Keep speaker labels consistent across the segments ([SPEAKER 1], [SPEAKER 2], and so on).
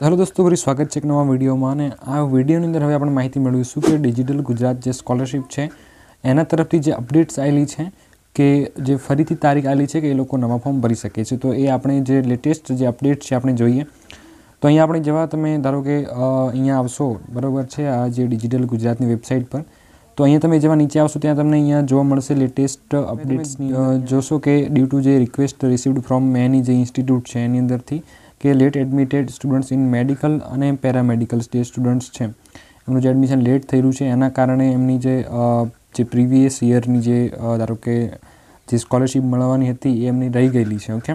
[SPEAKER 1] તો હેલો દોસ્તો ફરી સ્વાગત છે એક નવા વિડીયોમાં અને આ વિડીયોની અંદર હવે આપણે માહિતી મેળવીશું કે ડિજિટલ ગુજરાત જે સ્કોલરશિપ છે એના તરફથી જે અપડેટ્સ આવેલી છે કે જે ફરીથી તારીખ આવેલી છે કે એ લોકો નવા ફોર્મ ભરી શકે છે તો એ આપણે જે લેટેસ્ટ જે અપડેટ છે આપણે જોઈએ તો અહીંયા આપણે જેવા તમે ધારો કે અહીંયા આવશો બરાબર છે આ જે ડિજિટલ ગુજરાતની વેબસાઇટ પર તો અહીંયા તમે જેવા નીચે આવશો ત્યાં તમને અહીંયા જોવા મળશે લેટેસ્ટ અપડેટ્સની જોશો કે ડ્યુ ટુ જે રિક્વેસ્ટ રિસીવડ ફ્રોમ મેની જે ઇન્સ્ટિટ્યૂટ છે એની અંદરથી કે late admitted students in medical અને પેરામેડિકલ જે સ્ટુડન્ટ્સ છે એમનું જે એડમિશન લેટ થઈ છે એના કારણે એમની જે જે પ્રીવિયસ યરની જે ધારો કે જે સ્કોલરશિપ મળવાની હતી એ એમની રહી ગયેલી છે ઓકે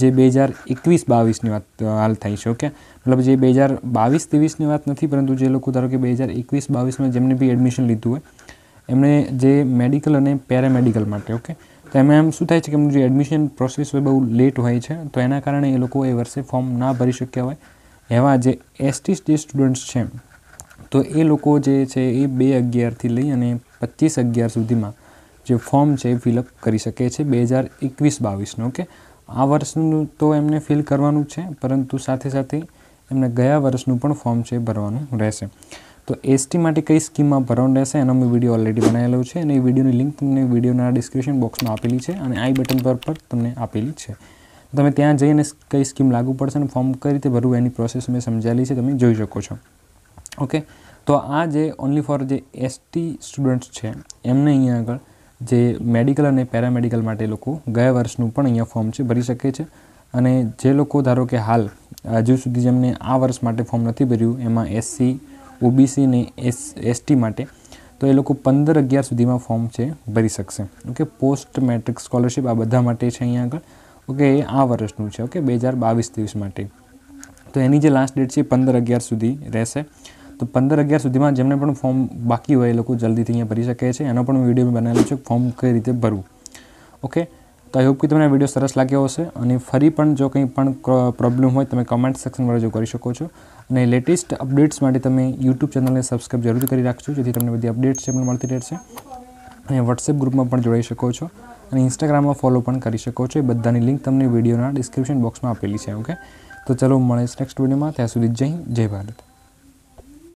[SPEAKER 1] જે બે હજાર એકવીસ બાવીસની વાત હાલ થાય છે ઓકે મતલબ જે બે હજાર બાવીસ ત્રેવીસની વાત નથી પરંતુ જે લોકો ધારો કે બે હજાર એકવીસ બાવીસમાં જેમને બી એડમિશન લીધું હોય એમણે જે મેડિકલ અને પેરામેડિકલ માટે ઓકે તો એમાં એમ શું થાય છે કે એમનું જે એડમિશન પ્રોસેસ હોય બહુ લેટ હોય છે તો એના કારણે એ લોકો એ વર્ષે ફોર્મ ના ભરી શક્યા હોય એવા જે એસટી જે સ્ટુડન્ટ્સ છે તો એ લોકો જે છે એ બે અગિયારથી લઈ અને પચીસ અગિયાર સુધીમાં જે ફોર્મ છે એ ફિલઅપ કરી શકે છે બે હજાર એકવીસ બાવીસનું ઓકે આ વર્ષનું તો એમને ફિલ કરવાનું છે પરંતુ સાથે સાથે એમને ગયા વર્ષનું પણ ફોર્મ છે ભરવાનું રહેશે તો એસટી માટે કઈ સ્કીમમાં ભરવાનું રહેશે એનો મેં વિડીયો ઓલરેડી બનાવેલો છે અને એ વિડીયોની લિંક તમને વિડીયોના ડિસ્ક્રિપ્શન બોક્સમાં આપેલી છે અને આઈ બટન પર પણ તમને આપેલી છે તમે ત્યાં જઈને કઈ સ્કીમ લાગુ પડશે અને ફોર્મ કઈ રીતે ભરવું એની પ્રોસેસ મેં સમજાયેલી છે તમે જોઈ શકો છો ઓકે તો આ જે ઓનલી ફોર જે એસટી સ્ટુડન્ટ્સ છે એમને અહીંયા આગળ જે મેડિકલ અને પેરામેડિકલ માટે લોકો ગયા વર્ષનું પણ અહીંયા ફોર્મ છે ભરી શકે છે અને જે લોકો ધારો કે હાલ હજુ સુધી જેમને આ વર્ષ માટે ફોર્મ નથી ભર્યું એમાં એસસી ઓબીસી ને એસ એસટી માટે તો એ લોકો પંદર અગિયાર સુધીમાં ફોર્મ છે ભરી શકશે ઓકે પોસ્ટ મેટ્રિક સ્કોલરશિપ આ બધા માટે છે અહીંયા આગળ ઓકે એ આ વર્ષનું છે ઓકે બે હજાર બાવીસ ત્રીસ માટે તો એની જે લાસ્ટ ડેટ છે એ પંદર અગિયાર સુધી રહેશે તો પંદર અગિયાર સુધીમાં જેમને પણ ફોર્મ બાકી હોય એ લોકો જલ્દીથી અહીંયા ભરી શકે છે એનો પણ વિડીયો બનાવેલો છે ફોર્મ કઈ રીતે ભરવું ઓકે તો આઈ હોપ કે તમને વિડીયો સરસ લાગ્યો હશે અને ફરી પણ જો કંઈ પણ પ્રોબ્લેમ હોય તમે કમેન્ટ સેક્શન દ્વારા કરી શકો છો અને લેટેસ્ટ અપડેટ્સ માટે તમે યુટ્યુબ ચેનલને સબસ્ક્રાઈબ જરૂર કરી રાખજો જેથી તમને બધી અપડેટ્સ છે પણ મળતી રહેશે અને વોટ્સએપ ગ્રુપમાં પણ જોડાઈ શકો છો અને ઇન્સ્ટાગ્રામમાં ફોલો પણ કરી શકો છો એ બધાની લિંક તમને વિડીયોના ડિસ્ક્રિપ્શન બોક્સમાં આપેલી છે ઓકે તો ચલો મળે નેક્સ્ટ વિડીયોમાં ત્યાં સુધી જય જય ભારત